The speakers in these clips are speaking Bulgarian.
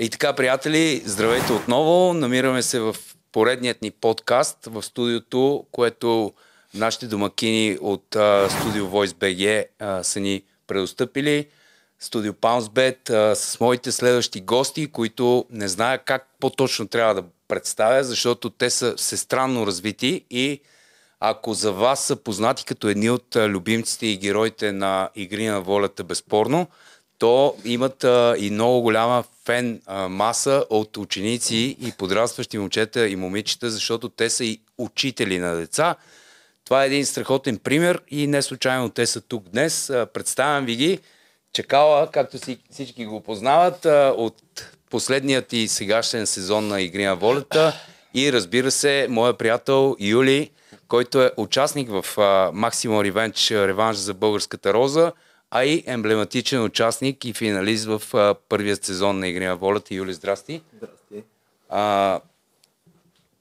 И така, приятели, здравейте отново. Намираме се в поредният ни подкаст в студиото, което нашите домакини от студио VoiceBG са ни предостъпили. Студио Паунсбет с моите следващи гости, които не зная как по-точно трябва да представя, защото те са всестранно развити и ако за вас са познати като едни от любимците и героите на Игри на волята, безспорно, то имат а, и много голяма фен а, маса от ученици и подрастващи момчета и момичета, защото те са и учители на деца. Това е един страхотен пример и не случайно те са тук днес. Представям ви ги. Чакала, както си, всички го познават, от последният и сегашен сезон на Игри на волята и разбира се, моя приятел Юли, който е участник в Maximum Revenge, реванш за българската роза – а и емблематичен участник и финалист в а, първия сезон на Игри на волята. Юли, здрасти. Здрасти. А,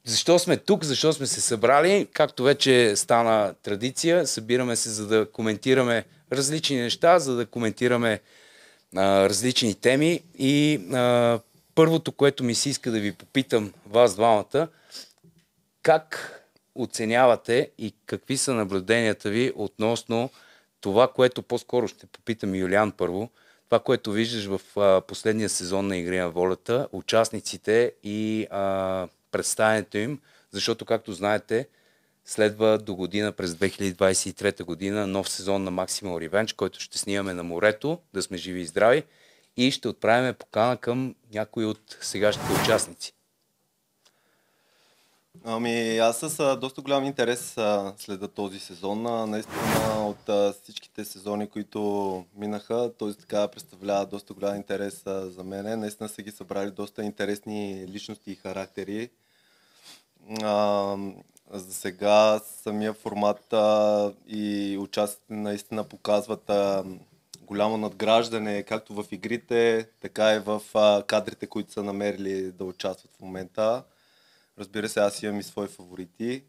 защо сме тук? Защо сме се събрали? Както вече стана традиция, събираме се за да коментираме различни неща, за да коментираме а, различни теми. И а, първото, което ми се иска да ви попитам, вас двамата, как оценявате и какви са наблюденията ви относно това, което по-скоро ще попитам Юлиан първо, това, което виждаш в а, последния сезон на Игри на волята, участниците и а, представенето им, защото, както знаете, следва до година през 2023 година нов сезон на Maximal Revenge, който ще снимаме на морето, да сме живи и здрави и ще отправяме покана към някои от сегашните участници. Ами аз с доста голям интерес а, следа този сезон. наистина от всичките сезони, които минаха, този така представлява доста голям интерес за мене. Наистина са ги събрали доста интересни личности и характери. А, за сега самия формат а, и участите наистина показват а, голямо надграждане както в игрите, така и в а, кадрите, които са намерили да участват в момента. Разбира се, аз имам и свои фаворити.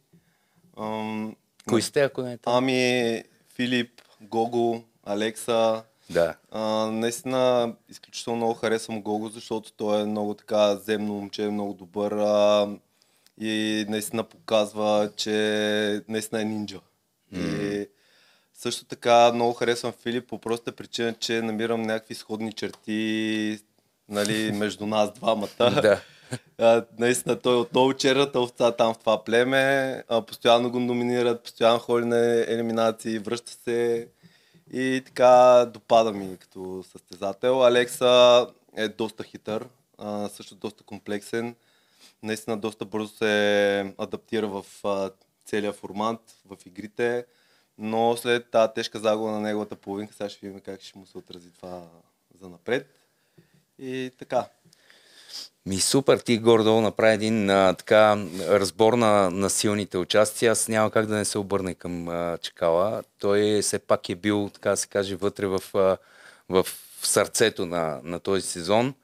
Ам, Кои сте, ако не е това? Ами, Филип, Гого, Алекса. Да. А, наистина, изключително много харесвам Гого, защото той е много така земно момче, много добър а, и наистина показва, че наистина е нинджа. Mm-hmm. И също така много харесвам Филип по простата причина, че намирам някакви сходни черти нали, между нас двамата. да. А, наистина той отново черната овца там в това племе. А, постоянно го номинират, постоянно ходи на елиминации, връща се и така допада ми като състезател. Алекса е доста хитър, а, също доста комплексен. Наистина доста бързо се адаптира в а, целия формат, в игрите. Но след тази тежка загуба на неговата половинка, сега ще видим как ще му се отрази това за напред. И така, ми супер, ти гордо направи един а, така разбор на, на силните участия. Аз няма как да не се обърне към а, Чекала. Той все пак е бил, така се каже, вътре в, а, в сърцето на, на този сезон.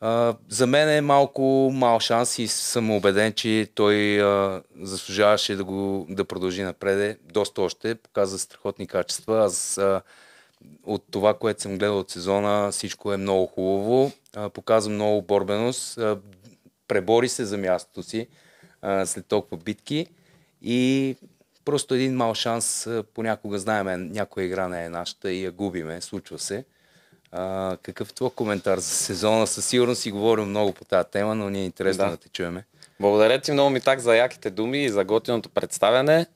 А, за мен е малко мал шанс и съм убеден, че той а, заслужаваше да, го, да продължи напреде. Доста още, показа страхотни качества. Аз а, от това, което съм гледал от сезона, всичко е много хубаво. Показва много борбеност. пребори се за мястото си след толкова битки. И просто един мал шанс. Понякога знаем, някоя игра не е нашата и я губиме. Случва се. какъв е твой коментар за сезона? Със сигурност си говорим много по тази тема, но ни е интересно да, да те чуеме. Благодаря ти много ми так за яките думи и за готиното представяне.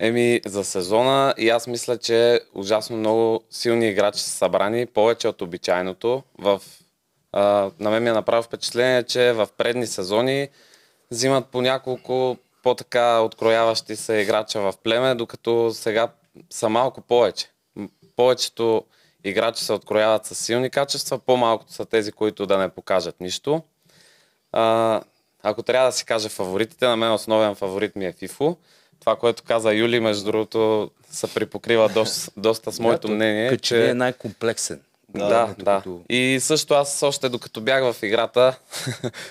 Еми, за сезона и аз мисля, че ужасно много силни играчи са събрани, повече от обичайното. В, а, на мен ми е направо впечатление, че в предни сезони взимат по няколко по-така открояващи се играча в племе, докато сега са малко повече. Повечето играчи се открояват с силни качества, по-малкото са тези, които да не покажат нищо. А, ако трябва да си кажа фаворитите, на мен основен фаворит ми е Фифо това, което каза Юли, между другото, се припокрива доста, доста с моето мнение. Като че е най-комплексен. Да, да. да. Като... И също аз още докато бях в играта,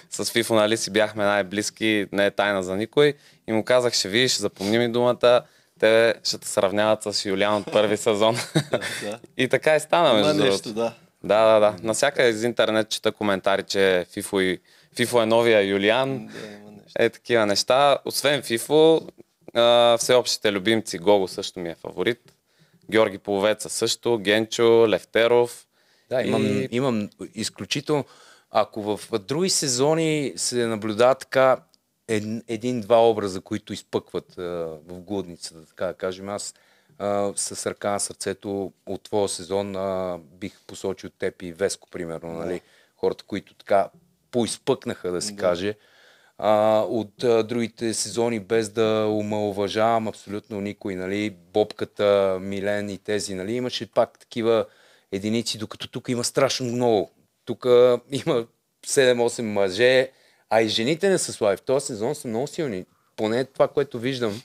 с FIFA нали си бяхме най-близки, не е тайна за никой. И му казах, ще видиш, запомни ми думата, те ще те сравняват с Юлиан от първи сезон. И така и стана, между другото. Нещо, да. Да, да, да. Насяка из интернет чета коментари, че Фифо и... Фифо е новия Юлиан. Да, е такива неща. Освен Фифо. А, всеобщите любимци Гого също ми е фаворит. Георги Половеца също, Генчо, Левтеров. Да, имам, и... имам изключително... Ако в други сезони се наблюдава така един-два образа, които изпъкват а, в глъдницата, така да кажем, аз а, с ръка на сърцето от твоя сезон а, бих посочил теб и Веско, примерно, нали? Да. Хората, които така поизпъкнаха, да се да. каже а, от а, другите сезони, без да омалуважавам абсолютно никой. Нали? Бобката, Милен и тези. Нали? Имаше пак такива единици, докато тук има страшно много. Тук има 7-8 мъже, а и жените не са слаби. В този сезон са много силни. Поне това, което виждам.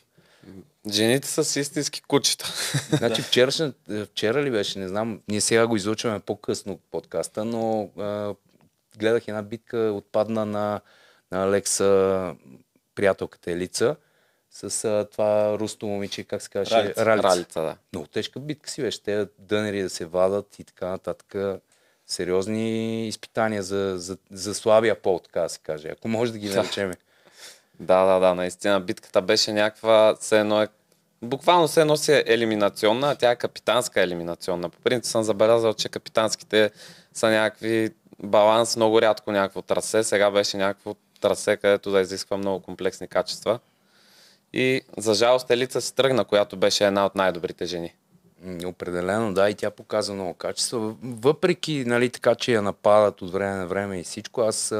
Жените са с истински кучета. Значи вчера, вчера ли беше, не знам, ние сега го излучваме по-късно подкаста, но а, гледах една битка, отпадна на на Алекса, приятелката Елица, с а, това русто момиче, как се казваше? Ралица. Ралица. Ралица да. Много тежка битка си беше. Те дънери да се вадат и така нататък. Сериозни изпитания за, за, за слабия пол, така да се каже. Ако може да ги наречеме. Да, да, да, наистина битката беше някаква, все едно е, буквално все едно си е елиминационна, а тя е капитанска елиминационна. По принцип съм забелязал, че капитанските са някакви баланс, много рядко някакво трасе, сега беше някакво трасе, където да изисква много комплексни качества. И за жалост Елица се тръгна, която беше една от най-добрите жени. Определено, да, и тя показа много качество. Въпреки, нали, така, че я нападат от време на време и всичко, аз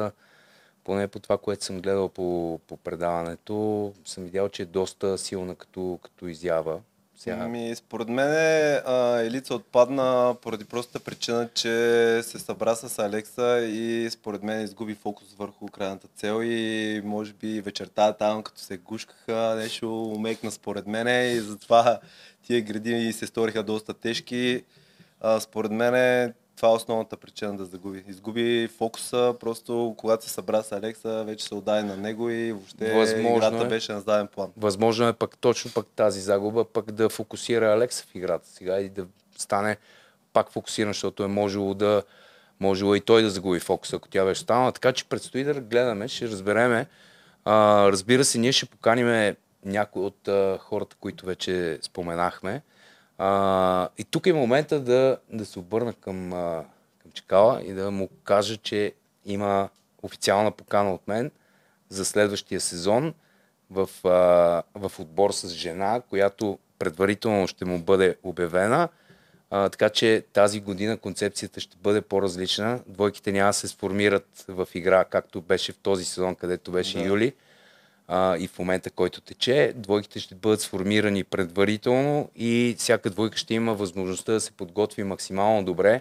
поне по това, което съм гледал по, по предаването, съм видял, че е доста силна като, като изява. Сега... Ми, според мен а, Елица отпадна поради простата причина, че се събра с Алекса и според мен изгуби фокус върху крайната цел и може би вечерта там, като се гушкаха, нещо умекна според мен и затова тия гради се сториха доста тежки. А, според мен това е основната причина да загуби. Изгуби фокуса, просто когато се събра с Алекса, вече се отдаде на него и въобще Възможно играта е. беше на заден план. Възможно е пък точно пък тази загуба, пък да фокусира Алекса в играта сега и да стане пак фокусиран, защото е можело да можело и той да загуби фокуса, ако тя беше станала. Така че предстои да гледаме, ще разбереме. А, разбира се, ние ще поканиме някои от а, хората, които вече споменахме. А, и тук е момента да, да се обърна към, а, към Чекала и да му кажа, че има официална покана от мен за следващия сезон в, а, в отбор с жена, която предварително ще му бъде обявена. А, така че тази година концепцията ще бъде по-различна. Двойките няма да се сформират в игра, както беше в този сезон, където беше да. юли а, и в момента, който тече. Двойките ще бъдат сформирани предварително и всяка двойка ще има възможността да се подготви максимално добре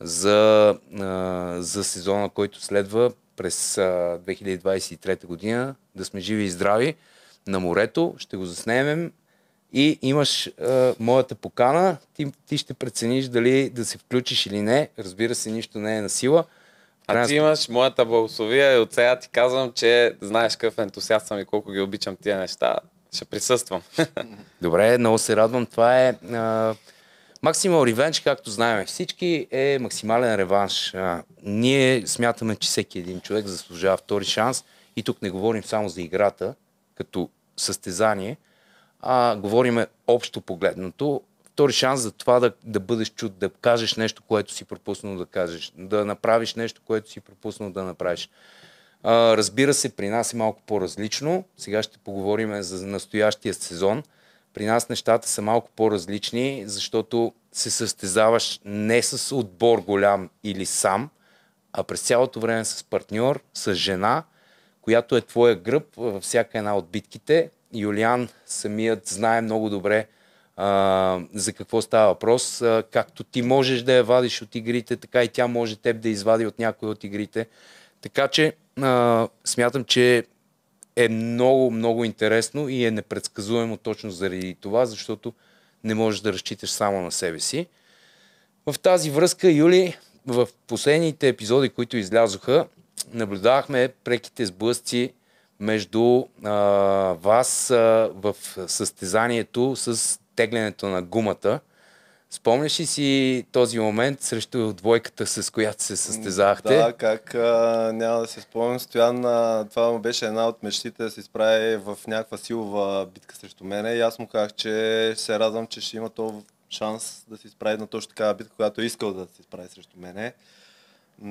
за, а, за сезона, който следва през а, 2023 година. Да сме живи и здрави на морето, ще го заснемем и имаш а, моята покана, ти, ти ще прецениш дали да се включиш или не. Разбира се, нищо не е на сила. А Разно. ти имаш моята благословия и от сега ти казвам, че знаеш какъв ентусиаст съм и колко ги обичам тия неща. Ще присъствам. Добре, много се радвам. Това е... Максимал ревенш, както знаем всички, е максимален реванш. А, ние смятаме, че всеки един човек заслужава втори шанс и тук не говорим само за играта като състезание, а говорим общо погледнато втори шанс за това да, да бъдеш чут, да кажеш нещо, което си пропуснал да кажеш, да направиш нещо, което си пропуснал да направиш. А, разбира се, при нас е малко по-различно. Сега ще поговорим за настоящия сезон. При нас нещата са малко по-различни, защото се състезаваш не с отбор голям или сам, а през цялото време с партньор, с жена, която е твоя гръб във всяка една от битките. Юлиан самият знае много добре а, за какво става въпрос. А, както ти можеш да я вадиш от игрите, така и тя може теб да извади от някои от игрите. Така че а, смятам, че е много, много интересно и е непредсказуемо точно заради това, защото не можеш да разчиташ само на себе си. В тази връзка, Юли, в последните епизоди, които излязоха, наблюдавахме преките сблъсци между а, вас а, в състезанието с тегленето на гумата. Спомняш ли си този момент срещу двойката, с която се състезахте? Да, как а, няма да се спомням. Стоян, а, това му беше една от мечтите да се изправи в някаква силова битка срещу мене и аз му казах, че се радвам, че ще има този шанс да се изправи на точно такава битка, която е искал да се изправи срещу мене.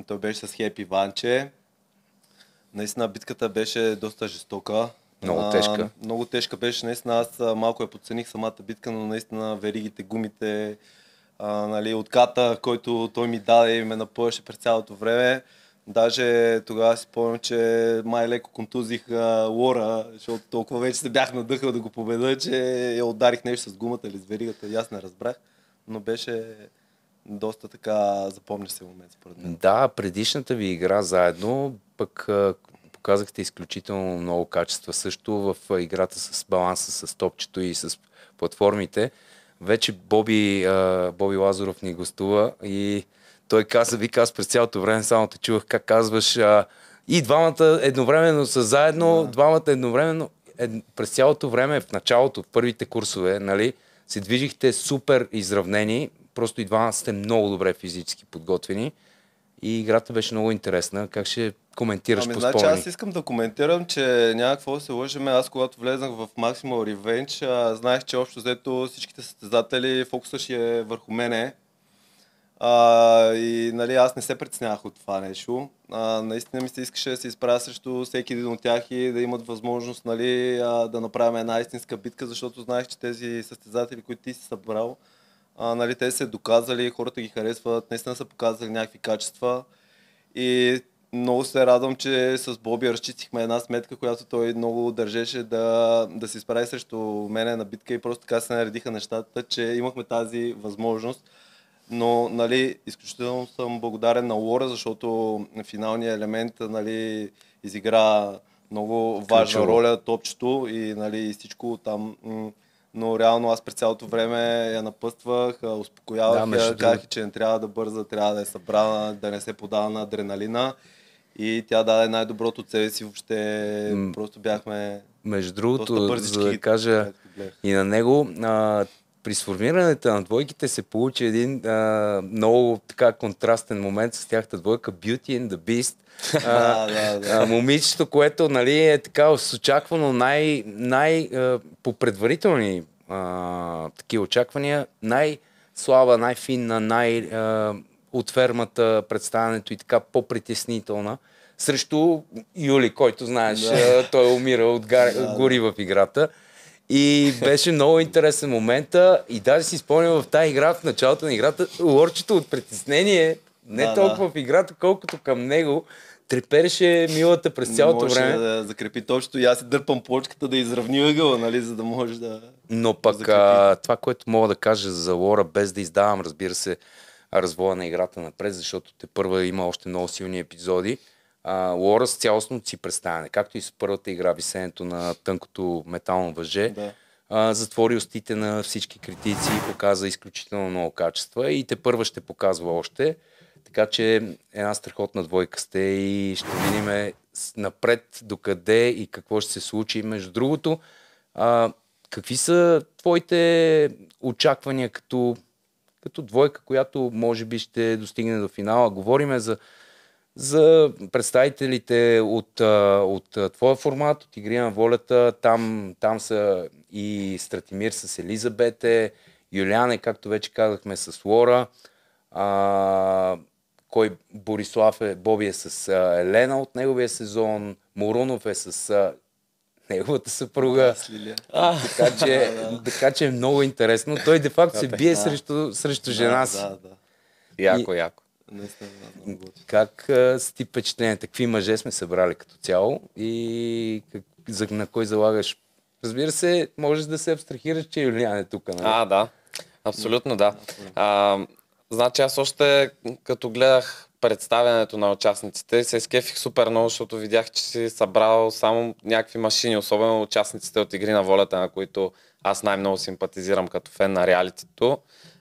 Той беше с Хепи Ванче. Наистина битката беше доста жестока. Много тежка. А, много тежка беше, наистина аз малко я подцених самата битка, но наистина веригите, гумите, а, нали, отката, който той ми даде и ме напъваше през цялото време. Даже тогава си спомням, че май леко контузих а, Лора, защото толкова вече се бях надъхал да го победа, че я ударих нещо с гумата или с веригата и аз не разбрах. Но беше доста така запомня се момент според мен. Да, предишната ви игра заедно, пък показахте изключително много качества. Също в играта с баланса, с топчето и с платформите. Вече Боби, Боби Лазаров ни гостува и той каза, вика, аз през цялото време само те чувах как казваш и двамата едновременно са заедно, да. двамата едновременно. Ед, през цялото време, в началото, в първите курсове, нали, се движихте супер изравнени, просто и двамата сте много добре физически подготвени и играта беше много интересна. Как ще коментираш ами, по значи, спомени? аз искам да коментирам, че някакво да се лъжиме. Аз когато влезнах в Maximal Revenge, а, знаех, че общо взето всичките състезатели фокуса ще е върху мене. А, и нали, аз не се притеснявах от това нещо. А, наистина ми се искаше да се изправя срещу всеки един от тях и да имат възможност нали, а, да направим една истинска битка, защото знаех, че тези състезатели, които ти си събрал, а, нали, те се доказали, хората ги харесват, наистина са показали някакви качества. И много се радвам, че с Боби разчистихме една сметка, която той много държеше да, да се изправи срещу мене на битка и просто така се наредиха нещата, че имахме тази възможност. Но нали, изключително съм благодарен на Лора, защото финалният елемент нали, изигра много важна Ключово. роля топчето и нали, всичко там. М- но реално аз през цялото време я напъствах, успокоявах да, я, казах, че не трябва да бърза, трябва да е събрана, да не се подава на адреналина. И тя даде най-доброто от себе си въобще. М- просто бяхме. Между другото, за да кажа и на него, а, при сформирането на двойките се получи един а, много така контрастен момент с тяхта двойка Beauty and the Beast. А, да, да. А, момичето, което нали, е така с очаквано най, най а, по предварителни а, такива очаквания, най-слаба, най-финна, най- а, от фермата, представянето и така по-притеснителна срещу Юли, който знаеш, да. той е умира от гар... да, гори в играта. И беше много интересен момента и даже си спомням в тази игра, в началото на играта, лорчето от притеснение, не да, толкова да. в играта, колкото към него, трепереше милата през цялото може време. да закрепи точно и аз си дърпам плочката да изравни ъгъла, нали, за да може да Но пък да а, това, което мога да кажа за Лора, без да издавам, разбира се, развоя на играта напред, защото те първа има още много силни епизоди. Лора с цялостно си представяне, както и с първата игра, висенето на тънкото метално въже, да. а, затвори устите на всички критици и показа изключително много качества и те първа ще показва още. Така че една страхотна двойка сте и ще видим напред докъде и какво ще се случи. Между другото, а, какви са твоите очаквания като, като двойка, която може би ще достигне до финала? Говориме за за представителите от, от твоя формат, от Игри на волята. Там, там са и Стратимир с Елизабете, Юлиане, както вече казахме, с Лора. А, кой Борислав е, Боби е с а, Елена от неговия сезон, Морунов е с а, неговата съпруга. А, така, че, така че е много интересно. Той де факто се бие срещу, срещу жена си. Да, да. Яко, и, яко. Наистина, как а, си ти впечатленията? Какви мъже сме събрали като цяло и как, за, на кой залагаш? Разбира се, можеш да се абстрахираш, че Юлиан е тук. Нали? А, да. Абсолютно да. А, значи аз още като гледах представянето на участниците, се изкефих супер много, защото видях, че си събрал само някакви машини, особено участниците от Игри на волята, на които аз най-много симпатизирам като фен на реалитито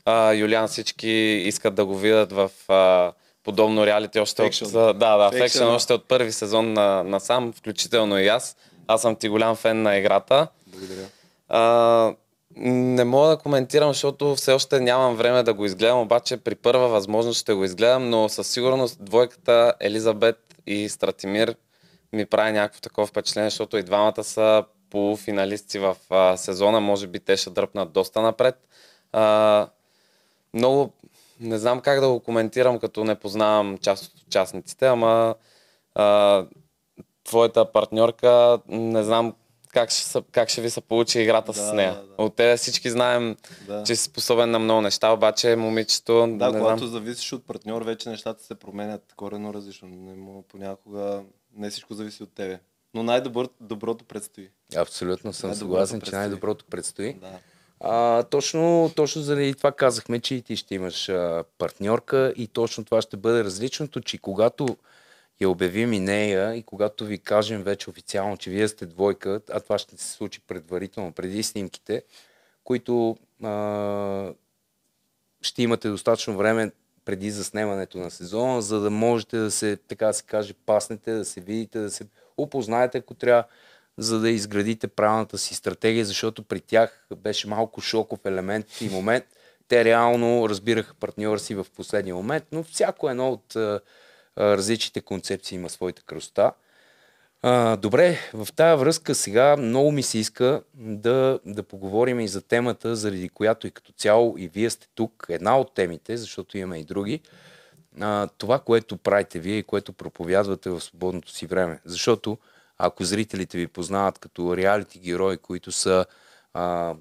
а, Юлиан всички искат да го видят в а, подобно реалити още Fiction. от... Да, да, Fiction, Fiction още от първи сезон на, на сам, включително и аз. Аз съм ти голям фен на играта. Благодаря. А, не мога да коментирам, защото все още нямам време да го изгледам, обаче при първа възможност ще го изгледам, но със сигурност двойката Елизабет и Стратимир ми прави някакво такова впечатление, защото и двамата са полуфиналисти в а, сезона, може би те ще дръпнат доста напред. А, много, не знам как да го коментирам, като не познавам част от участниците, ама а, твоята партньорка, не знам как ще, как ще ви се получи играта да, с нея. Да, да. От тебе всички знаем, да. че си способен на много неща, обаче момичето... Да, не когато знам... зависиш от партньор, вече нещата се променят корено различно. Не мога, понякога не всичко зависи от тебе. Но най-доброто предстои. Абсолютно съм съгласен, че най-доброто предстои. Да. А, точно, точно заради това казахме, че и ти ще имаш а, партньорка и точно това ще бъде различното, че когато я обявим и нея и когато ви кажем вече официално, че вие сте двойка, а това ще се случи предварително, преди снимките, които а, ще имате достатъчно време преди заснемането на сезона, за да можете да се, така да се каже, паснете, да се видите, да се опознаете, ако трябва за да изградите правилната си стратегия, защото при тях беше малко шоков елемент и момент. Те реално разбираха партньора си в последния момент, но всяко едно от различните концепции има своите кръста. добре, в тая връзка сега много ми се иска да, да поговорим и за темата, заради която и като цяло и вие сте тук, една от темите, защото имаме и други, това, което правите вие и което проповядвате в свободното си време. Защото ако зрителите ви познават като реалити герои, които са а,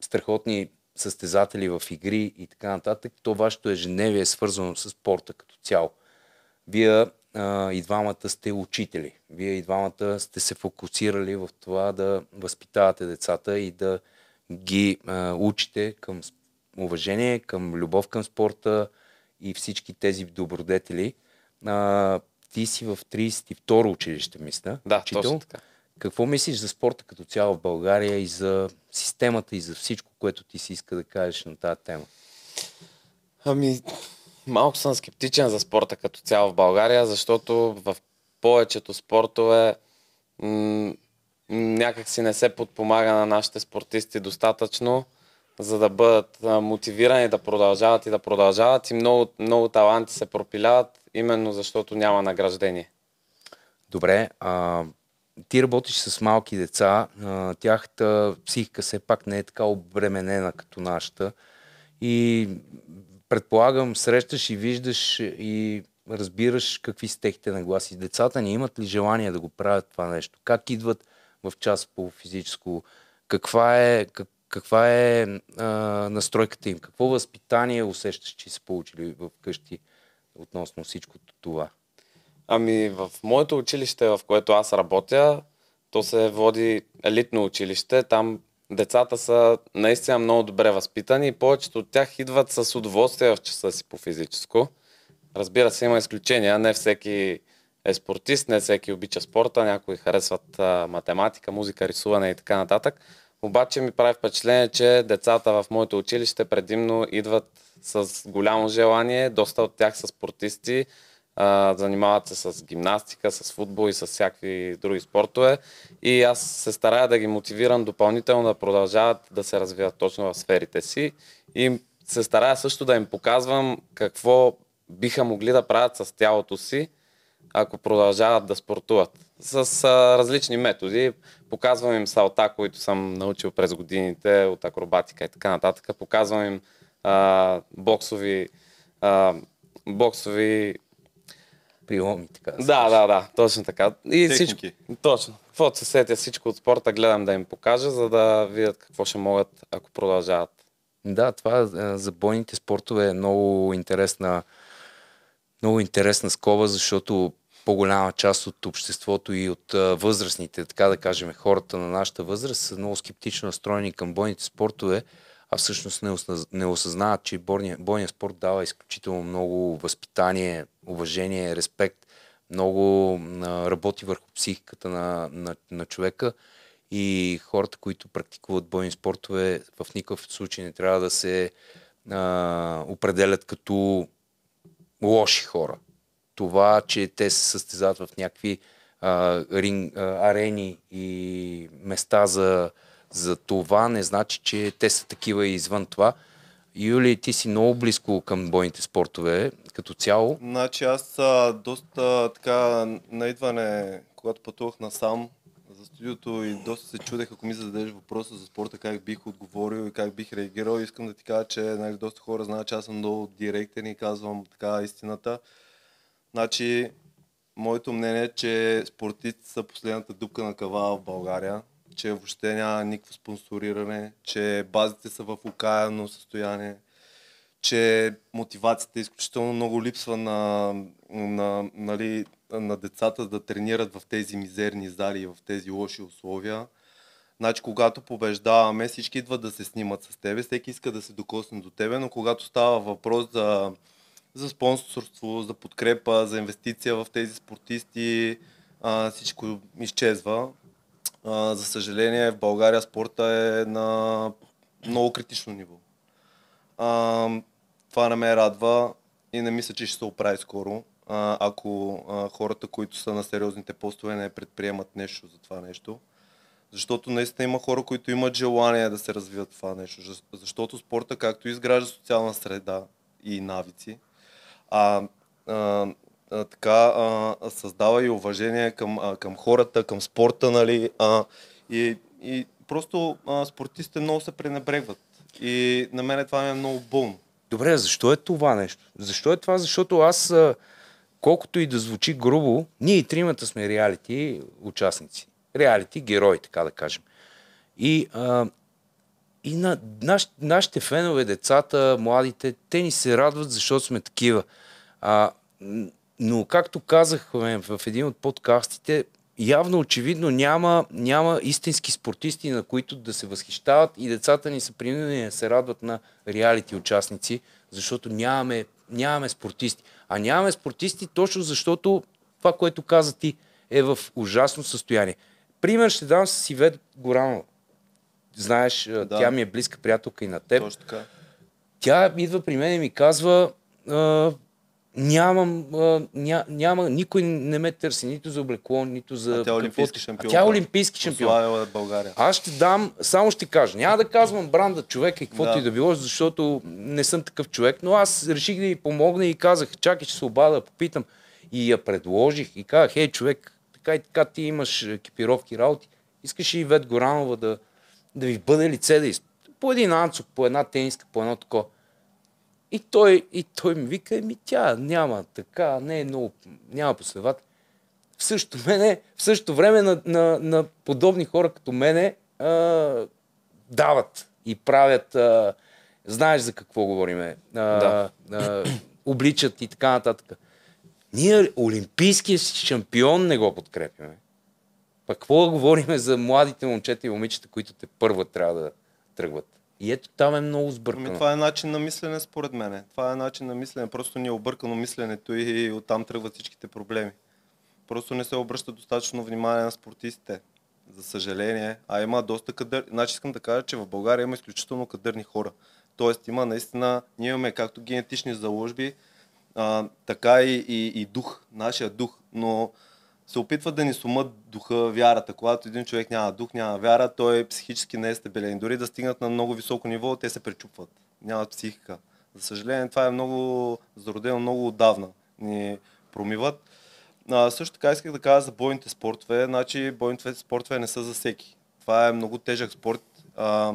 страхотни състезатели в игри и така нататък, то вашето ежедневие е свързано с спорта като цяло. Вие а, и двамата сте учители. Вие и двамата сте се фокусирали в това да възпитавате децата и да ги а, учите към уважение, към любов към спорта и всички тези добродетели. А, ти си в 32-ро училище, мисля. Да, учител. точно така. Какво мислиш за спорта като цяло в България и за системата и за всичко, което ти си иска да кажеш на тази тема? Ами, малко съм скептичен за спорта като цяло в България, защото в повечето спортове м- някак си не се подпомага на нашите спортисти достатъчно, за да бъдат мотивирани да продължават и да продължават и много, много таланти се пропиляват именно защото няма награждение. Добре, а, ти работиш с малки деца, а, тяхта психика все пак не е така обременена като нашата и предполагам срещаш и виждаш и разбираш какви са техните нагласи. Децата ни имат ли желание да го правят това нещо? Как идват в час по физическо? Каква е, как, каква е а, настройката им? Какво възпитание усещаш, че са получили в къщи? относно всичко това? Ами в моето училище, в което аз работя, то се води елитно училище. Там децата са наистина много добре възпитани и повечето от тях идват с удоволствие в часа си по физическо. Разбира се, има изключения. Не всеки е спортист, не всеки обича спорта, някои харесват математика, музика, рисуване и така нататък. Обаче ми прави впечатление, че децата в моето училище предимно идват с голямо желание. Доста от тях са спортисти, а, занимават се с гимнастика, с футбол и с всякакви други спортове. И аз се старая да ги мотивирам допълнително да продължават да се развиват точно в сферите си. И се старая също да им показвам какво биха могли да правят с тялото си, ако продължават да спортуват. С а, различни методи. Показвам им салта, които съм научил през годините от акробатика и така нататък. Показвам им а, боксови, а, боксови Приломи. така. Да, да, да, да, точно така. И Техники. Всичко, точно. Каквото се сетя всичко от спорта, гледам да им покажа, за да видят какво ще могат, ако продължават. Да, това е, за бойните спортове е много интересна, много интересна скоба, защото по-голяма част от обществото и от възрастните, така да кажем, хората на нашата възраст са много скептично настроени към бойните спортове а всъщност не, осъзна, не осъзнават, че бойният бойния спорт дава изключително много възпитание, уважение, респект, много работи върху психиката на, на, на човека и хората, които практикуват бойни спортове, в никакъв случай не трябва да се а, определят като лоши хора. Това, че те се състезават в някакви а, рин, а, арени и места за за това не значи, че те са такива и извън това. Юли, ти си много близко към бойните спортове като цяло. Значи аз а, доста така наидване, когато пътувах насам за студиото и доста се чудех, ако ми зададеш въпроса за спорта, как бих отговорил и как бих реагирал. Искам да ти кажа, че нали, доста хора знаят, че аз съм много директен и казвам така истината. Значи, моето мнение е, че спортистите са последната дупка на кава в България че въобще няма никакво спонсориране, че базите са в окаяно състояние, че мотивацията е изключително много липсва на, на, нали, на децата да тренират в тези мизерни зали и в тези лоши условия. Значи, когато побеждаваме, всички идват да се снимат с тебе, всеки иска да се докосне до тебе, но когато става въпрос за, за спонсорство, за подкрепа, за инвестиция в тези спортисти, а, всичко изчезва. А, за съжаление, в България спорта е на много критично ниво. А, това не ме радва и не мисля, че ще се оправи скоро, а, ако а, хората, които са на сериозните постове, не предприемат нещо за това нещо. Защото наистина има хора, които имат желание да се развиват това нещо. Защото спорта, както изгражда социална среда и навици, а, а а, така а, създава и уважение към, а, към хората, към спорта, нали? А, и, и просто а, спортистите много се пренебрегват. И на мен това ми е много болно. Добре, защо е това нещо? Защо е това? Защото аз, а, колкото и да звучи грубо, ние и тримата сме реалити участници. Реалити герои, така да кажем. И, а, и на, наш, нашите фенове, децата, младите, те ни се радват, защото сме такива. А, но, както казахме в един от подкастите, явно очевидно няма, няма истински спортисти, на които да се възхищават и децата ни са принудени да се радват на реалити участници, защото нямаме, нямаме спортисти. А нямаме спортисти точно защото това, което каза ти, е в ужасно състояние. Пример ще дам с Ивет Горанова. Знаеш, да. тя ми е близка приятелка и на теб. Точно така. Тя идва при мен и ми казва, нямам, а, ня, няма, никой не ме търси нито за облекло, нито за... А тя е олимпийски шампион. А тя е олимпийски шампион. Е България. Аз ще дам, само ще кажа, няма да казвам бранда човека и каквото да. и да било, защото не съм такъв човек, но аз реших да й помогна и казах, чакай, ще се обада, попитам. И я предложих и казах, хей човек, така и така ти имаш екипировки, работи. Искаш и Вет Горанова да, да ви бъде лице да изпълни. По един анцок, по една тениска, по едно такова. И той, и той ми вика, ми тя няма така, не е много, няма последовател. В същото, мене, в същото време на, на, на подобни хора като мене а, дават и правят, а, знаеш за какво говориме, а, да. а, обличат и така нататък. Ние олимпийския си шампион не го подкрепяме. Пък какво да говориме за младите момчета и момичета, които те първа трябва да тръгват? И ето там е много сбъркано. Ами, това е начин на мислене, според мен. Това е начин на мислене. Просто ни е объркано мисленето и оттам тръгват всичките проблеми. Просто не се обръща достатъчно внимание на спортистите. За съжаление. А има доста кадър. Значи искам да кажа, че в България има изключително кадърни хора. Тоест има наистина, ние имаме както генетични заложби, а, така и, и, и дух, нашия дух. Но се опитват да ни сумат духа, вярата. Когато един човек няма дух, няма вяра, той е психически не е стабилен. Дори да стигнат на много високо ниво, те се пречупват. Нямат психика. За съжаление, това е много зародено много отдавна. Ни промиват. А, също така исках да кажа за бойните спортове. Значи, бойните спортове не са за всеки. Това е много тежък спорт. А,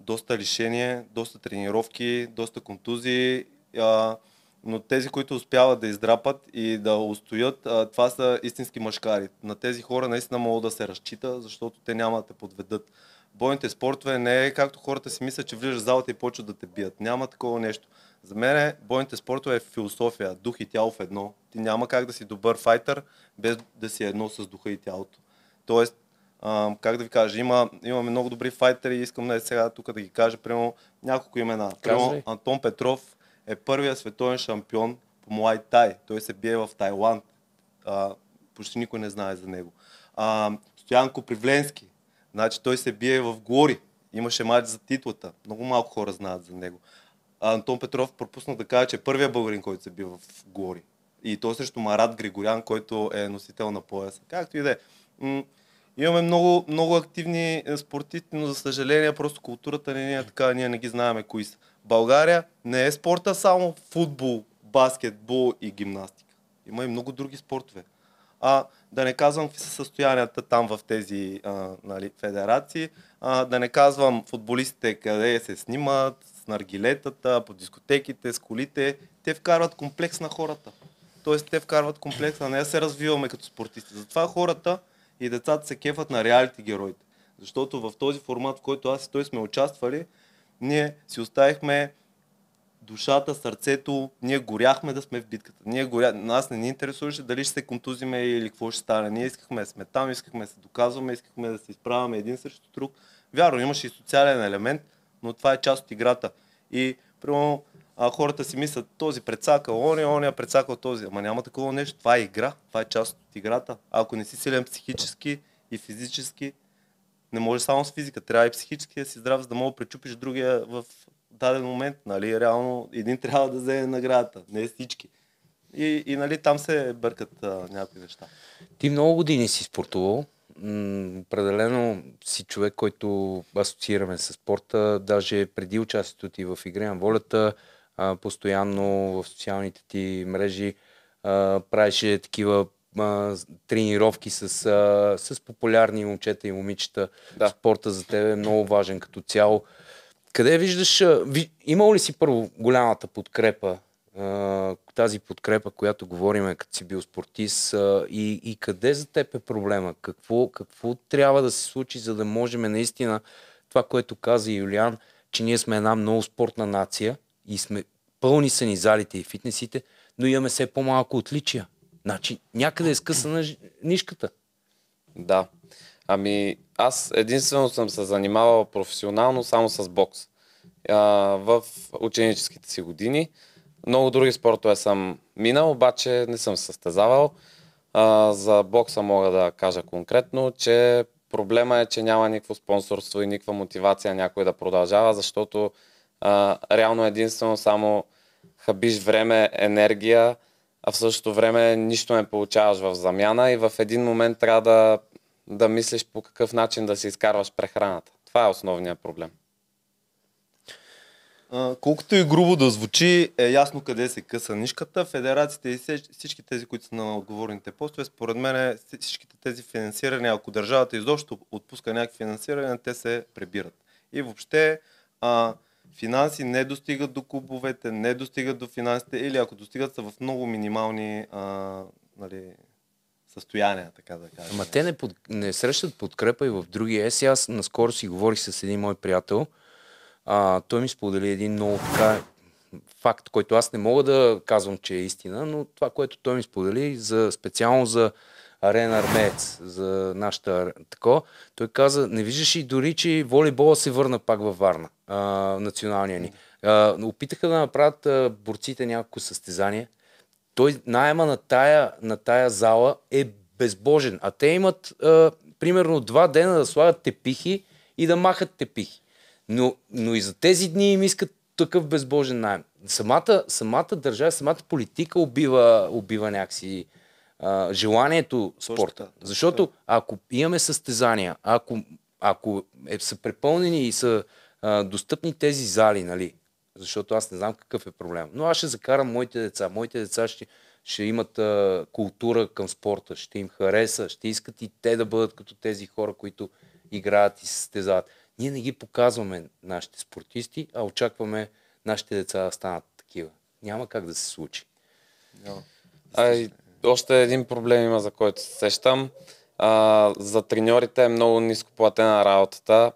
доста лишение, доста тренировки, доста контузии. А, но тези, които успяват да издрапат и да устоят, това са истински мъжкари. На тези хора наистина могат да се разчита, защото те няма да те подведат. Бойните спортове не е както хората си мислят, че влизаш в залата и почват да те бият. Няма такова нещо. За мен бойните спортове е философия, дух и тяло в едно. Ти няма как да си добър файтър, без да си едно с духа и тялото. Тоест, как да ви кажа, има, имаме много добри файтери, искам да е сега тук да ги кажа, прямо няколко имена. Прямо Антон Петров, е първия световен шампион по Муай Тай. Той се бие в Тайланд. А, почти никой не знае за него. А, Копривленски, Значи той се бие в Гори. Имаше матч за титлата. Много малко хора знаят за него. А, Антон Петров пропусна да каже, че е първия българин, който се бие в Гори. И то срещу Марат Григорян, който е носител на пояса. Както и да е. Имаме много, много активни е, спортисти, но за съжаление просто културата не е така, ние не ги знаеме кои са. България не е спорта само футбол, баскетбол и гимнастика. Има и много други спортове. А, да не казвам състоянията там в тези а, нали, федерации, а, да не казвам футболистите къде се снимат, с наргилетата, по дискотеките, с колите. Те вкарват комплекс на хората. Тоест те вкарват комплекс, а не се развиваме като спортисти. Затова хората и децата се кефат на реалити героите. Защото в този формат, в който аз и той сме участвали, ние си оставихме душата, сърцето, ние горяхме да сме в битката. Ние горя... Нас не ни интересуваше дали ще се контузиме или какво ще стане. Ние искахме да сме там, искахме да се доказваме, искахме да се изправяме един срещу друг. Вярно, имаше и социален елемент, но това е част от играта. И, примерно, а хората си мислят, този предсакал оня, оня предсакал този. Ама няма такова нещо. Това е игра. Това е част от играта. Ако не си силен психически и физически, не може само с физика, трябва и психически да си здрав, за да мога да пречупиш другия в даден момент. Нали? Реално един трябва да вземе наградата, не всички. И, и нали, там се бъркат а, някои неща. Ти много години си спортувал. М- определено си човек, който асоциираме с спорта. Даже преди участието ти в Игре на волята, а, постоянно в социалните ти мрежи а, правеше такива а, тренировки с, а, с популярни момчета и момичета. Да. Спорта за теб е много важен като цяло. Къде виждаш, ви, имал ли си първо голямата подкрепа, а, тази подкрепа, която говорим, като си бил спортист а, и, и къде за теб е проблема? Какво, какво трябва да се случи, за да можем наистина това, което каза Юлиан, че ние сме една много спортна нация и сме пълни са ни залите и фитнесите, но имаме все по-малко отличия. Значи някъде е скъсана нишката. Да. Ами аз единствено съм се занимавал професионално само с бокс. А, в ученическите си години. Много други спортове съм минал, обаче не съм състезавал. А, за бокса мога да кажа конкретно, че проблема е, че няма никакво спонсорство и никаква мотивация някой да продължава, защото а, реално единствено само хабиш време, енергия а в същото време нищо не получаваш в замяна и в един момент трябва да, да мислиш по какъв начин да си изкарваш прехраната. Това е основният проблем. Колкото и грубо да звучи, е ясно къде се къса нишката. Федерациите и всички тези, които са на отговорните постове, според мен всичките тези финансирания, ако държавата изобщо отпуска някакви финансирания, те се пребират. И въобще, а, финанси не достигат до клубовете, не достигат до финансите или ако достигат са в много минимални а, нали, състояния, така да кажа. Ама те не, под, не срещат подкрепа и в други еси. Аз наскоро си говорих с един мой приятел. А, той ми сподели един много така факт, който аз не мога да казвам, че е истина, но това, което той ми сподели за, специално за арена Армеец, за нашата тако. Той каза, не виждаш и дори, че волейбола се върна пак във Варна, а, националния ни. А, опитаха да направят а, борците някакво състезание. Той найема на тая, на тая зала е безбожен. А те имат а, примерно два дена да слагат тепихи и да махат тепихи. Но, но и за тези дни им искат такъв безбожен найем. Самата, самата държава, самата политика убива, убива някакси а, желанието спорта. Защото ако имаме състезания, ако, ако е, са препълнени и са а, достъпни тези зали, нали? Защото аз не знам какъв е проблем. Но аз ще закарам моите деца. Моите деца ще, ще имат а, култура към спорта, ще им хареса, ще искат и те да бъдат като тези хора, които играят и състезават. Ние не ги показваме нашите спортисти, а очакваме нашите деца да станат такива. Няма как да се случи. Yeah. Ай, още един проблем има, за който се сещам. А, за треньорите е много ниско платена работата.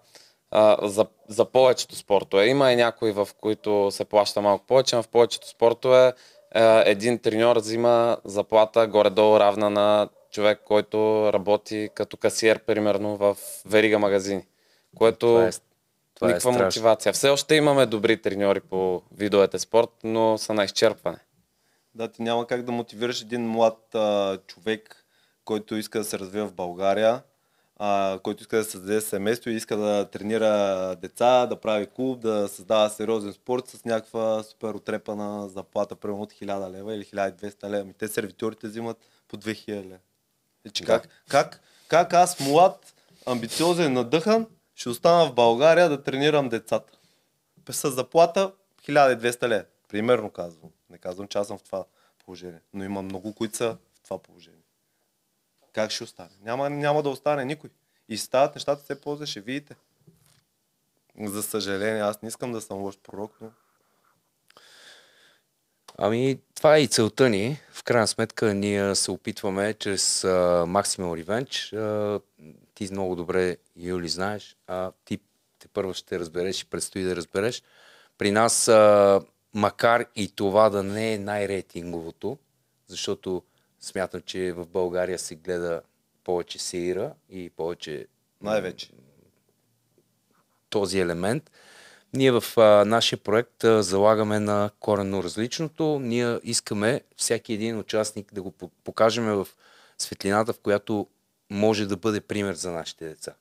А, за, за повечето спортове. Има и някои, в които се плаща малко повече, но в повечето спортове а, един треньор взима заплата горе-долу равна на човек, който работи като касиер, примерно, в верига магазини. Което това е, това е никаква е мотивация. Все още имаме добри треньори по видовете спорт, но са на изчерпване. Да, ти няма как да мотивираш един млад а, човек, който иска да се развива в България, а, който иска да създаде семейство и иска да тренира деца, да прави клуб, да създава сериозен спорт с някаква супер отрепана заплата, примерно от 1000 лева или 1200 лева. те сервиторите взимат по 2000 лева. Е, че да. как, как, как аз млад, амбициозен, надъхан, ще остана в България да тренирам децата? С заплата 1200 лева, примерно казвам. Не казвам, че аз съм в това положение. Но има много, които са в това положение. Как ще остане? Няма, няма да остане никой. И стават нещата все по ще видите. За съжаление, аз не искам да съм лош пророк, но... Ами, това е и целта ни. В крайна сметка, ние се опитваме чрез uh, Maximal Revenge. Uh, ти много добре, Юли, знаеш, а ти те първо ще разбереш и предстои да разбереш. При нас uh, макар и това да не е най-рейтинговото, защото смятам, че в България се гледа повече сеира и повече... Най-вече. Този елемент. Ние в а, нашия проект а, залагаме на коренно различното. Ние искаме всеки един участник да го покажем в светлината, в която може да бъде пример за нашите деца.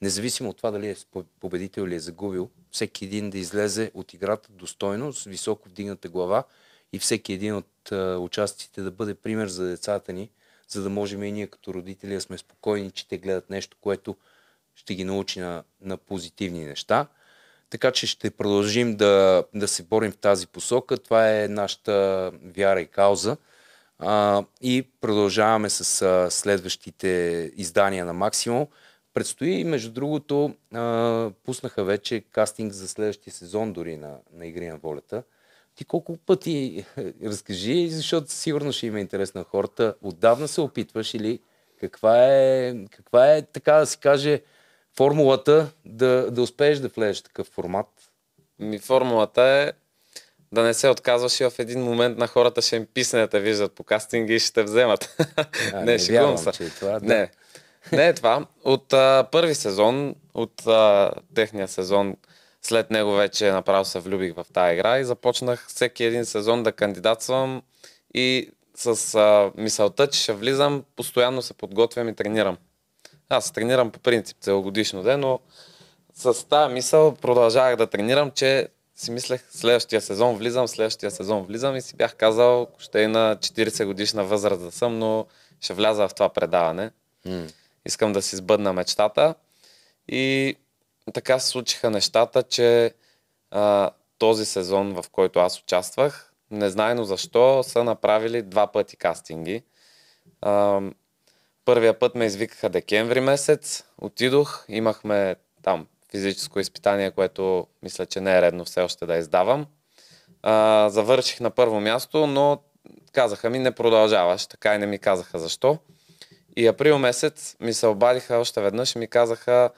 Независимо от това дали е победител или е загубил, всеки един да излезе от играта достойно, с високо вдигната глава и всеки един от а, участите да бъде пример за децата ни, за да можем и ние като родители да сме спокойни, че те гледат нещо, което ще ги научи на, на позитивни неща. Така че ще продължим да, да се борим в тази посока. Това е нашата вяра и кауза. А, и продължаваме с а, следващите издания на Максимум. Предстои, между другото, а, пуснаха вече кастинг за следващия сезон дори на, на Игри на волята. Ти колко пъти разкажи, защото сигурно ще има интерес на хората. Отдавна се опитваш или каква е, каква е така да се каже, формулата да, да успееш да влезеш в такъв формат? Ми формулата е да не се отказваш и в един момент на хората ще им писне да те виждат по кастинги и ще те вземат. А, не, не шегувам се. Е това, да. Не, не е това. От а, първи сезон, от а, техния сезон, след него вече е направо се влюбих в тази игра и започнах всеки един сезон да кандидатствам и с а, мисълта, че ще влизам, постоянно се подготвям и тренирам. Аз тренирам по принцип целогодишно ден, но с тази мисъл продължавах да тренирам, че си мислех следващия сезон влизам, следващия сезон влизам и си бях казал, ще и е на 40 годишна възраст да съм, но ще вляза в това предаване. Mm искам да си сбъдна мечтата. И така се случиха нещата, че а, този сезон, в който аз участвах, незнайно защо са направили два пъти кастинги. А, първия път ме извикаха декември месец, отидох, имахме там физическо изпитание, което мисля, че не е редно все още да издавам. А, завърших на първо място, но казаха ми не продължаваш, така и не ми казаха защо. И април месец ми се обадиха още веднъж и ми казаха,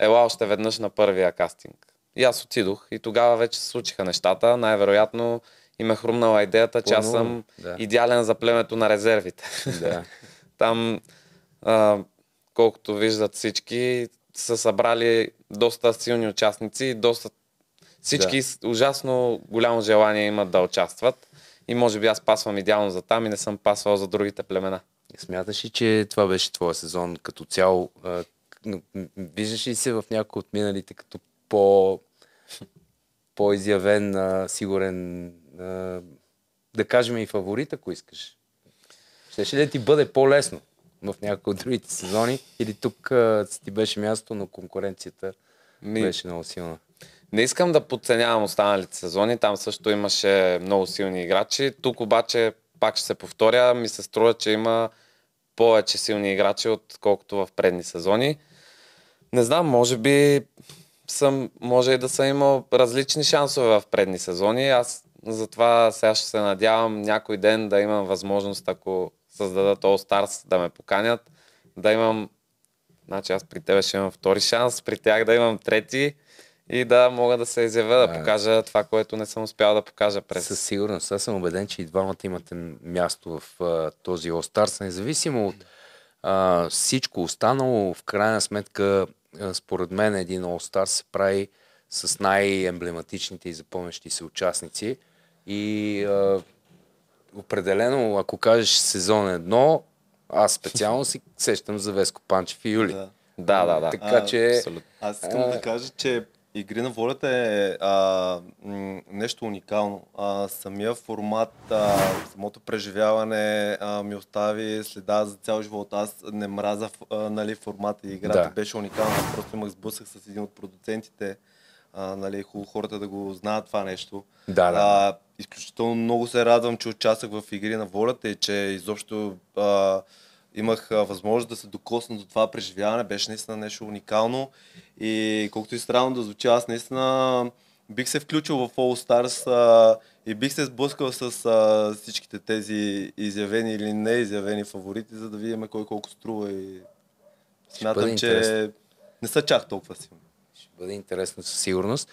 ела още веднъж на първия кастинг. И аз отидох и тогава вече се случиха нещата. Най-вероятно им е хрумнала идеята, че аз съм да. идеален за племето на резервите. Да. Там, а, колкото виждат всички, са събрали доста силни участници и доста всички да. ужасно голямо желание имат да участват. И може би аз пасвам идеално за там и не съм пасвал за другите племена. Смяташ ли, че това беше твоя сезон като цяло? Виждаш ли се в някои от миналите като по, по-изявен, сигурен, да кажем и фаворит, ако искаш? Щеше ли да ти бъде по-лесно в някои от другите сезони? Или тук ти беше място, но конкуренцията Ми... беше много силна? Не искам да подценявам останалите сезони, там също имаше много силни играчи. Тук обаче, пак ще се повторя, ми се струва, че има повече силни играчи, отколкото в предни сезони. Не знам, може би съм, може и да съм имал различни шансове в предни сезони. Аз затова сега ще се надявам някой ден да имам възможност, ако създадат All Stars, да ме поканят, да имам Значи аз при тебе ще имам втори шанс, при тях да имам трети, и да мога да се изявя, да покажа това, което не съм успял да покажа през. Със сигурност. Аз съм убеден, че и двамата имате място в а, този All независимо от а, всичко останало. В крайна сметка, а, според мен, един All се прави с най-емблематичните и запомнящи се участници. И а, определено, ако кажеш сезон едно, аз специално си сещам за Веско Панчев и Юли. Да. Да, да, да. Така а, че. Абсолютно. Аз искам а... да кажа, че Игри на волята е а, нещо уникално. А, самия формат, а, самото преживяване а, ми остави следа за цял живот. Аз не мраза а, нали, формата и играта. Да. Беше уникална. Просто имах сблъсък с един от продуцентите. А, нали, хубаво хората да го знаят това нещо. Да, да. А, изключително много се радвам, че участвах в игри на волята и че изобщо а, имах а, възможност да се докосна до това преживяване, беше наистина нещо уникално и колкото и странно да звуча, аз наистина бих се включил в All Stars а, и бих се сблъскал с а, всичките тези изявени или неизявени фаворити, за да видим кой колко струва и смятам, че не са чак толкова силни. Ще бъде интересно със сигурност.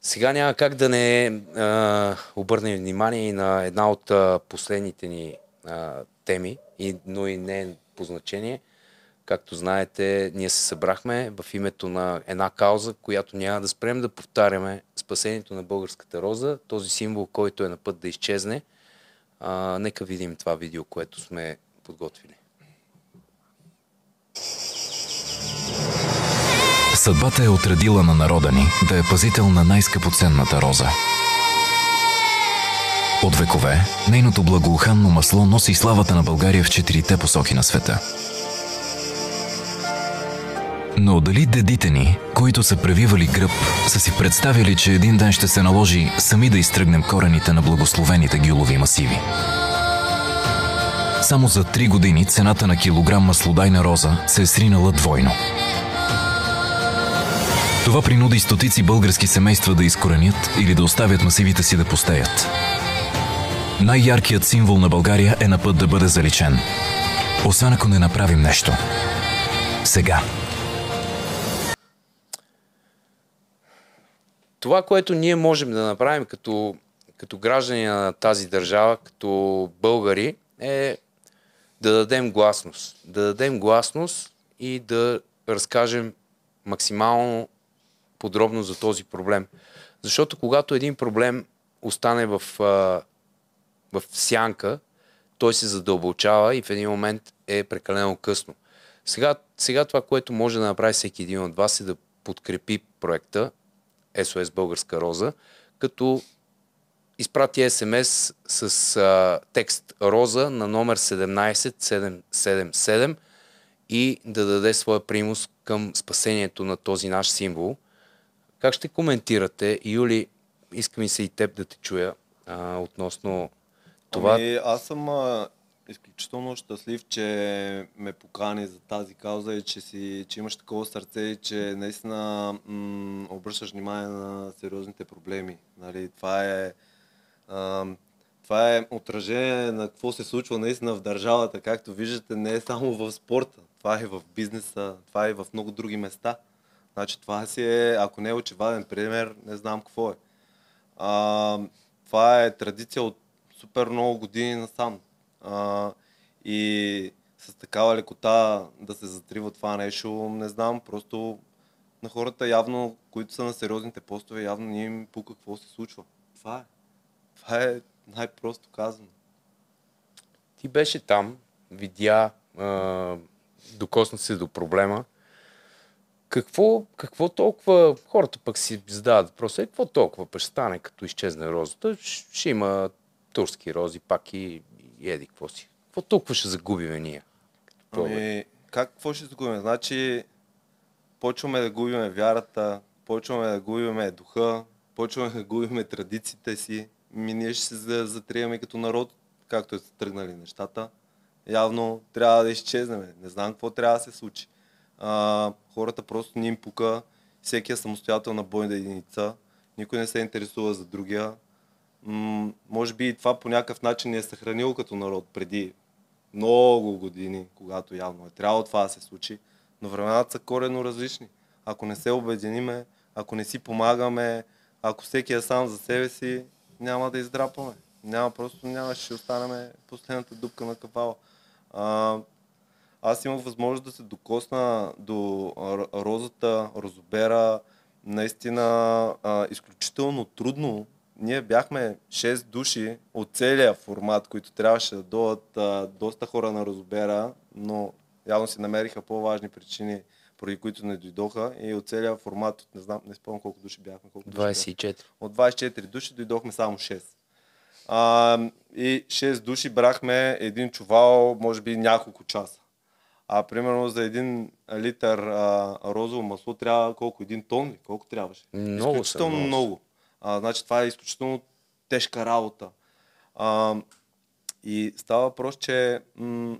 Сега няма как да не а, обърнем внимание на една от а, последните ни а, теми, и, но и не е по значение. Както знаете, ние се събрахме в името на една кауза, която няма да спрем да повтаряме спасението на българската роза, този символ, който е на път да изчезне. А, нека видим това видео, което сме подготвили. Съдбата е отредила на народа ни да е пазител на най-скъпоценната роза от векове, нейното благоуханно масло носи славата на България в четирите посоки на света. Но дали дедите ни, които са превивали гръб, са си представили, че един ден ще се наложи сами да изтръгнем корените на благословените гюлови масиви? Само за три години цената на килограм маслодайна роза се е сринала двойно. Това принуди стотици български семейства да изкоренят или да оставят масивите си да постеят най-яркият символ на България е на път да бъде заличен. Освен ако не направим нещо. Сега. Това, което ние можем да направим като, като граждани на тази държава, като българи, е да дадем гласност. Да дадем гласност и да разкажем максимално подробно за този проблем. Защото когато един проблем остане в в сянка, той се задълбочава и в един момент е прекалено късно. Сега, сега това, което може да направи всеки един от вас е да подкрепи проекта SOS Българска роза, като изпрати СМС с а, текст Роза на номер 17777 и да даде своя примус към спасението на този наш символ. Как ще коментирате? Юли, искам и се и теб да те чуя а, относно това... Ами, аз съм а, изключително щастлив, че ме покани за тази кауза и че, си, че имаш такова сърце и че наистина м- обръщаш внимание на сериозните проблеми. Нали, това е... А, това е отражение на какво се случва наистина в държавата. Както виждате, не е само в спорта. Това е в бизнеса, това е в много други места. Значи това си е, ако не е очеваден пример, не знам какво е. А, това е традиция от супер много години насам. А, и с такава лекота да се затрива това нещо, не знам, просто на хората явно, които са на сериозните постове, явно ние им по какво се случва. Това е. Това е най-просто казано. Ти беше там, видя, е, докосна се до проблема. Какво, какво толкова, хората пък си задават въпроса, е, какво толкова пък стане, като изчезне розата? Ще има турски рози, пак и, и еди, какво си. Какво толкова ще загубиме ние? Ами, как, какво ще загубим? Значи, почваме да губиме вярата, почваме да губиме духа, почваме да губиме традициите си. Ми ние ще се затриваме като народ, както е тръгнали нещата. Явно трябва да изчезнем. Не знам какво трябва да се случи. А, хората просто ни им пука. Всеки е самостоятелна бойна единица. Никой не се интересува за другия може би това по някакъв начин ни е съхранило като народ преди много години, когато явно е трябвало това да се случи, но времената са корено различни. Ако не се обединиме, ако не си помагаме, ако всеки е сам за себе си, няма да издрапаме. Няма, просто няма, ще останаме последната дупка на кавала. А, аз имах възможност да се докосна до розата, розобера. Наистина а, изключително трудно ние бяхме 6 души от целия формат, които трябваше да дойдат а, доста хора на Розобера, но явно си намериха по-важни причини, поради които не дойдоха и от целия формат, от, не знам, не спомням колко души бяхме. Колко 24. Души бяхме. От 24 души дойдохме само 6. А, и 6 души брахме един чувал, може би няколко часа. А примерно за един литър а, розово масло трябва колко? Един тон ли? Колко трябваше? Много Изключително много. много. А, значи това е изключително тежка работа. А, и става въпрос, че м-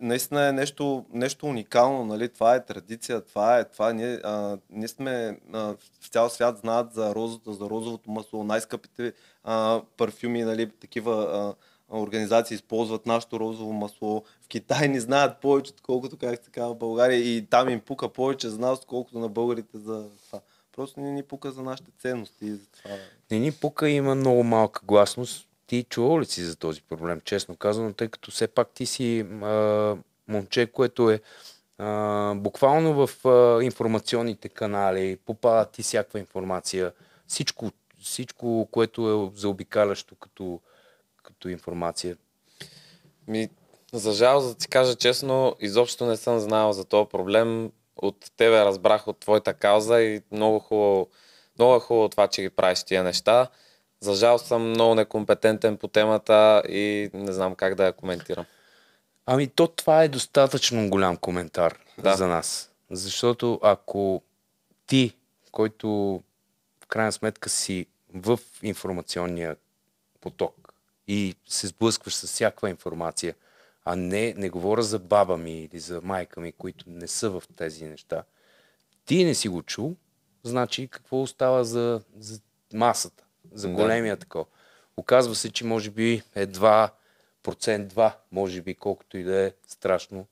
наистина е нещо, нещо уникално, нали? това е традиция, това е, това е, ние, а, ние сме, а, в цял свят знаят за розата, за розовото масло, най-скъпите а, парфюми, нали, такива а, организации използват нашето розово масло. В Китай не знаят повече, отколкото, как се казва, в България и там им пука повече за нас, отколкото на българите за това. Просто не ни пука за нашите ценности. И за това. Не ни пука, има много малка гласност. Ти чувал ли си за този проблем, честно казано, тъй като все пак ти си а, момче, което е а, буквално в а, информационните канали, попада ти всякаква информация, всичко, всичко, което е заобикалящо като, като информация. Ми, за жал, за да ти кажа честно, изобщо не съм знал за този проблем от тебе разбрах от твоята кауза и много хубаво, много хубаво това, че ги правиш тия неща. За жал съм много некомпетентен по темата и не знам как да я коментирам. Ами то това е достатъчно голям коментар да. за нас. Защото ако ти, който в крайна сметка си в информационния поток и се сблъскваш с всякаква информация – а не, не говоря за баба ми или за майка ми, които не са в тези неща. Ти не си го чул, значи какво остава за, за масата, за големия да. тако. Оказва се, че може би едва процент, два, може би колкото и да е страшно,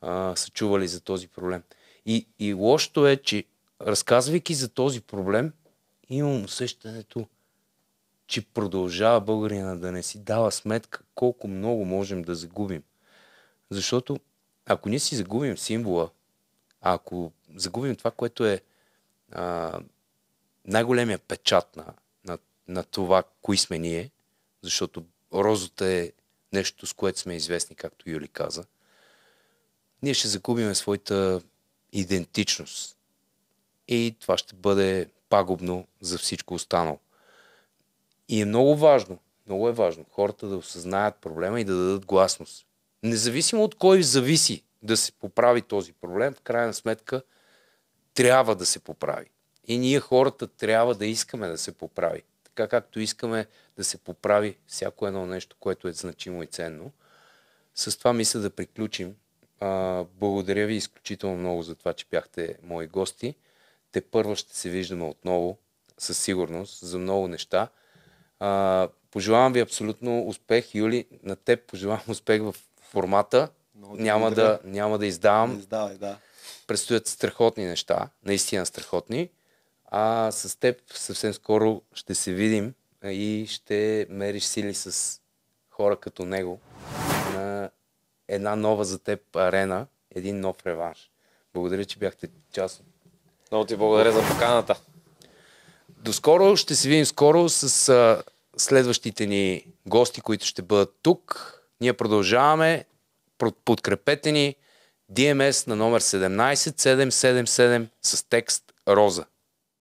а, са чували за този проблем. И, и лошото е, че разказвайки за този проблем, имам усещането, че продължава българина да не си дава сметка колко много можем да загубим. Защото ако ние си загубим символа, а ако загубим това, което е а, най-големия печат на, на, на това, кои сме ние, защото розата е нещо, с което сме известни, както Юли каза, ние ще загубим своята идентичност. И това ще бъде пагубно за всичко останало. И е много важно, много е важно хората да осъзнаят проблема и да дадат гласност. Независимо от кой зависи да се поправи този проблем, в крайна сметка трябва да се поправи. И ние хората трябва да искаме да се поправи. Така както искаме да се поправи всяко едно нещо, което е значимо и ценно. С това мисля да приключим. А, благодаря ви изключително много за това, че бяхте мои гости. Те първо ще се виждаме отново, със сигурност, за много неща. А, пожелавам ви абсолютно успех, Юли. На теб пожелавам успех в формата. няма, да, няма да издавам. Издавай, да. Предстоят страхотни неща, наистина страхотни. А с теб съвсем скоро ще се видим и ще мериш сили с хора като него на една нова за теб арена, един нов реванш. Благодаря, че бяхте част Много ти благодаря за поканата. До скоро, ще се видим скоро с а, следващите ни гости, които ще бъдат тук. Ние продължаваме. Подкрепете ни DMS на номер 17777 с текст Роза.